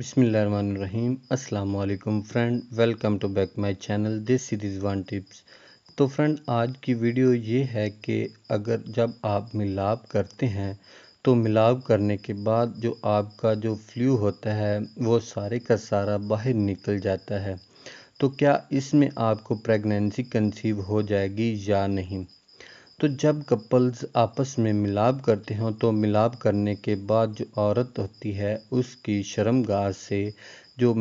बिसमीम् अल्लाम friend welcome to back my channel this series one tips तो friend आज की वीडियो ये है कि अगर जब आप मिलाप करते हैं तो मिलाप करने के बाद जो आपका जो फ्लू होता है वो सारे का सारा बाहर निकल जाता है तो क्या इसमें आपको प्रेगनेंसी कंसीव हो जाएगी या नहीं तो जब कपल्स आपस में मिलाप करते हों तो मिलाप करने के बाद जो औरत होती है उसकी शर्मगार से जो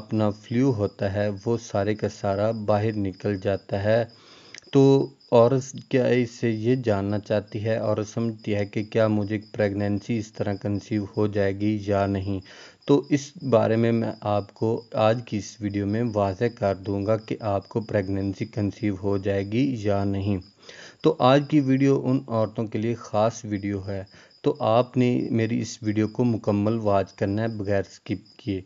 अपना फ्लू होता है वो सारे का सारा बाहर निकल जाता है तो औरत क्या इससे ये जानना चाहती है और समझती है कि क्या मुझे प्रेगनेंसी इस तरह कंसीव हो जाएगी या नहीं तो इस बारे में मैं आपको आज की इस वीडियो में वाजह कर दूंगा कि आपको प्रेगनेंसी कंसीव हो जाएगी या नहीं तो आज की वीडियो उन औरतों के लिए ख़ास वीडियो है तो आपने मेरी इस वीडियो को मुकम्मल वाच करना है बगैर स्किप किए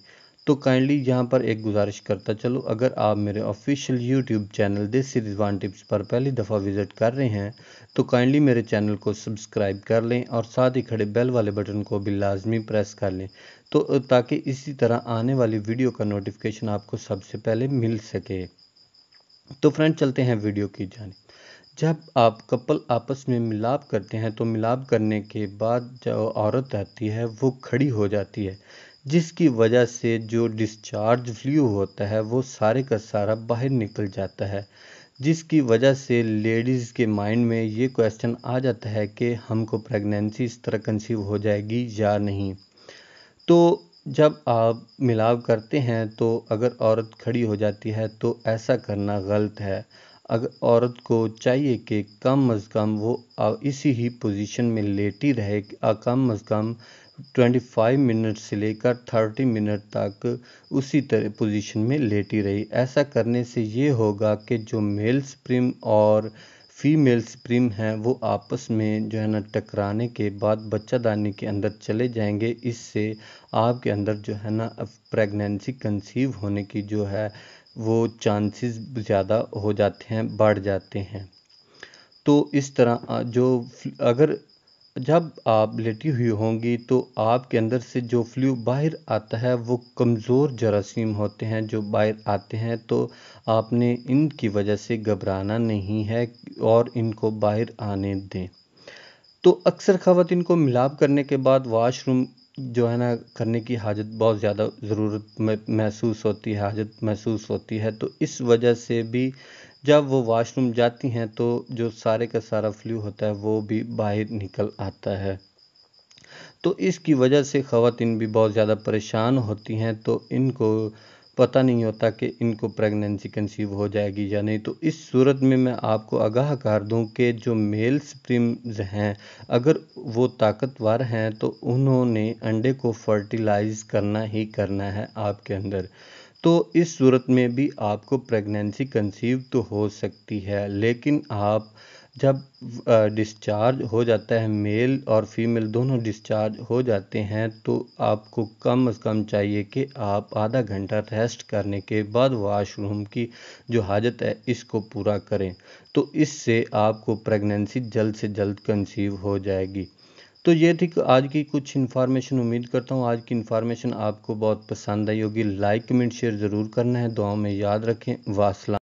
तो काइंडली यहाँ पर एक गुजारिश करता चलो अगर आप मेरे ऑफिशियल यूट्यूब चैनल देसी रिजवान टिप्स पर पहली दफ़ा विज़िट कर रहे हैं तो काइंडली मेरे चैनल को सब्सक्राइब कर लें और साथ ही खड़े बेल वाले बटन को भी लाजमी प्रेस कर लें तो ताकि इसी तरह आने वाली वीडियो का नोटिफिकेशन आपको सबसे पहले मिल सके तो फ्रेंड चलते हैं वीडियो की जाने जब आप कपल आपस में मिलाप करते हैं तो मिलाप करने के बाद जो औरत आती है वो खड़ी हो जाती है जिसकी वजह से जो डिस्चार्ज फ्लू होता है वो सारे का सारा बाहर निकल जाता है जिसकी वजह से लेडीज़ के माइंड में ये क्वेश्चन आ जाता है कि हमको प्रेगनेंसी इस तरह कंसीव हो जाएगी या नहीं तो जब आप मिलाव करते हैं तो अगर औरत खड़ी हो जाती है तो ऐसा करना गलत है अगर औरत को चाहिए कि कम अज़ कम वो इसी ही पोजीशन में लेटी रहे कम अज़ कम 25 मिनट से लेकर 30 मिनट तक उसी तरह पोजीशन में लेटी रही ऐसा करने से ये होगा कि जो मेल स्प्रिम और फीमेल स्प्रिम हैं वो आपस में जो है ना टकराने के बाद बच्चादानी के अंदर चले जाएंगे इससे आपके अंदर जो है ना प्रेगनेंसी कंसीव होने की जो है वो चांसेस ज़्यादा हो जाते हैं बढ़ जाते हैं तो इस तरह जो अगर जब आप लेटी हुई होंगी तो आपके अंदर से जो फ्लू बाहर आता है वो कमज़ोर जरासीम होते हैं जो बाहर आते हैं तो आपने इनकी वजह से घबराना नहीं है और इनको बाहर आने दें तो अक्सर ख़वान को मिलाप करने के बाद वाशरूम जो है ना करने की हाजत बहुत ज़्यादा ज़रूरत महसूस होती है हाजत महसूस होती है तो इस वजह से भी जब वो वॉशरूम जाती हैं तो जो सारे का सारा फ्लू होता है वो भी बाहर निकल आता है तो इसकी वजह से ख़वान भी बहुत ज़्यादा परेशान होती हैं तो इनको पता नहीं होता कि इनको प्रेगनेंसी कंसीव हो जाएगी या नहीं तो इस सूरत में मैं आपको आगाह कर दूं कि जो मेल स्प्रिम्स हैं अगर वो ताकतवर हैं तो उन्होंने अंडे को फर्टिलाइज़ करना ही करना है आपके अंदर तो इस सूरत में भी आपको प्रेगनेंसी कंसीव तो हो सकती है लेकिन आप जब डिस्चार्ज हो जाता है मेल और फीमेल दोनों डिस्चार्ज हो जाते हैं तो आपको कम अज़ कम चाहिए कि आप आधा घंटा रेस्ट करने के बाद वॉशरूम की जो हाजत है इसको पूरा करें तो इससे आपको प्रेगनेंसी जल्द से जल्द कंसीव हो जाएगी तो ये थी आज की कुछ इन्फॉर्मेशन उम्मीद करता हूँ आज की इन्फॉर्मेशन आपको बहुत पसंद आई होगी लाइक कमेंट शेयर ज़रूर करना है दुआओं में याद रखें वासला